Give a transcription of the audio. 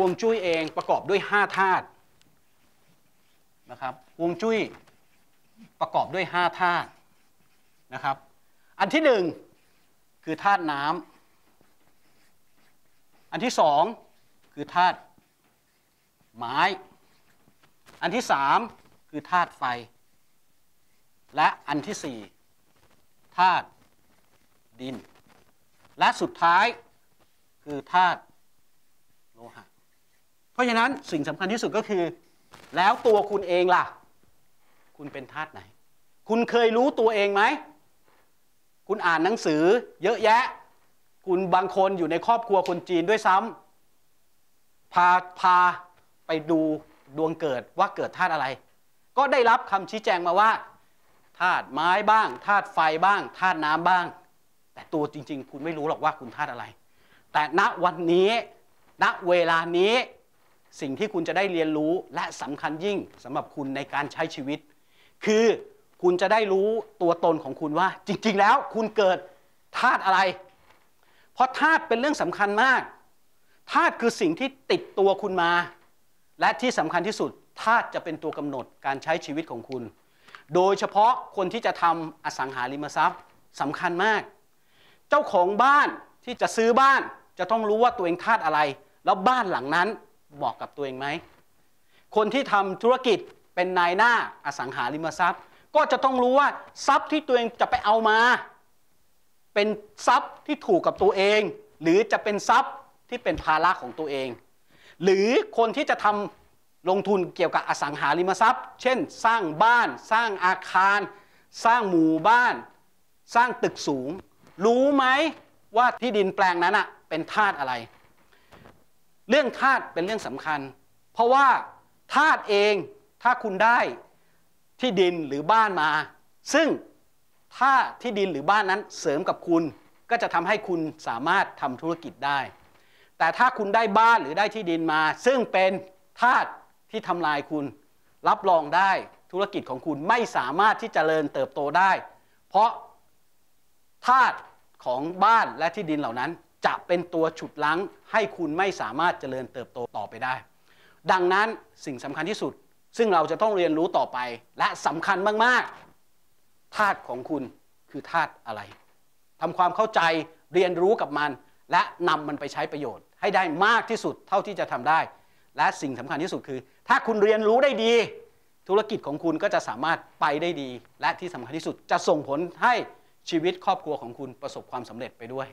วงจุ้ยเองประกอบด้วย5ธาตุนะครับวงจุ้ย ประกอบด้วย 5 ธาตุนะครับอันที่หนึ่งคือธาตุน้ำอันที่สองคือธาตุไม้อันที่สามคือธาตุไฟ และอันที่สี่ธาตุดิน และสุดท้ายคือธาตุราะฉะนั้นสิ่งสำคัญที่สุดก็คือ แล้วตัวคุณเองล่ะ คุณเป็นธาตุไหน คุณเคยรู้ตัวเองไหมคุณอ่านหนังสือเยอะแยะ คุณบางคนอยู่ในครอบครัวคนจีนด้วยซ้ำพาพาไปดูดวงเกิดว่าเกิดธาตุอะไร ก็ได้รับคำชี้แจงมาว่าธาตุไม้บ้างธาตุไฟบ้างธาตุน้ำบ้าง แต่ตัวจริงๆคุณไม่รู้หรอกว่าคุณธาตุอะไร แต่ณวันนี้ ณเวลานี้สิ่งที่คุณจะได้เรียนรู้และสำคัญยิ่งสำหรับคุณในการใช้ชีวิต คือคุณจะได้รู้ตัวตนของคุณว่าจริง ๆ แล้วคุณเกิดธาตุอะไร เพราะธาตุเป็นเรื่องสำคัญมากธาตุคือสิ่งที่ติดตัวคุณมา และที่สำคัญที่สุดธาตุจะเป็นตัวกำหนดการใช้ชีวิตของคุณ โดยเฉพาะคนที่จะทำอสังหาริมทรัพย์สำคัญมาก เจ้าของบ้านที่จะซื้อบ้านจะต้องรู้ว่าตัวเองธาตุอะไรแล้วบ้านหลังนั้นบอกกับตัวเองไหม คนที่ทำธุรกิจเป็นนายหน้าอสังหาริมทรัพย์ ก็จะต้องรู้ว่าทรัพย์ที่ตัวเองจะไปเอามา เป็นทรัพย์ที่ถูกกับตัวเอง หรือจะเป็นทรัพย์ที่เป็นภาระของตัวเอง หรือคนที่จะทำลงทุนเกี่ยวกับอสังหาริมทรัพย์ เช่น สร้างบ้านสร้างอาคาร สร้างหมู่บ้าน สร้างตึกสูง รู้ไหมว่าที่ดินแปลงนั้นอะเป็นธาตุอะไรเรื่องธาตุเป็นเรื่องสำคัญ เพราะว่าธาตุเองถ้าคุณได้ที่ดินหรือบ้านมา ซึ่งถ้าที่ดินหรือบ้านนั้นเสริมกับคุณ ก็จะทำให้คุณสามารถทำธุรกิจได้ แต่ถ้าคุณได้บ้านหรือได้ที่ดินมา ซึ่งเป็นธาตุที่ทำลายคุณรับรองได้ธุรกิจของคุณไม่สามารถที่จเจริญเติบโตได้ เพราะธาตุของบ้านและที่ดินเหล่านั้นจะเป็นตัวฉุดลั้งให้คุณไม่สามารถเจริญเติบโตต่อไปได้ ดังนั้นสิ่งสำคัญที่สุดซึ่งเราจะต้องเรียนรู้ต่อไป และสำคัญมากๆธาตุของคุณคือธาตุอะไร ทำความเข้าใจเรียนรู้กับมัน และนำมันไปใช้ประโยชน์ ให้ได้มากที่สุดเท่าที่จะทำได้ และสิ่งสำคัญที่สุดคือ ถ้าคุณเรียนรู้ได้ดี ธุรกิจของคุณก็จะสามารถไปได้ดี และที่สำคัญที่สุดจะส่งผลให้ชีวิตครอบครัวของคุณประสบความสำเร็จไปด้วย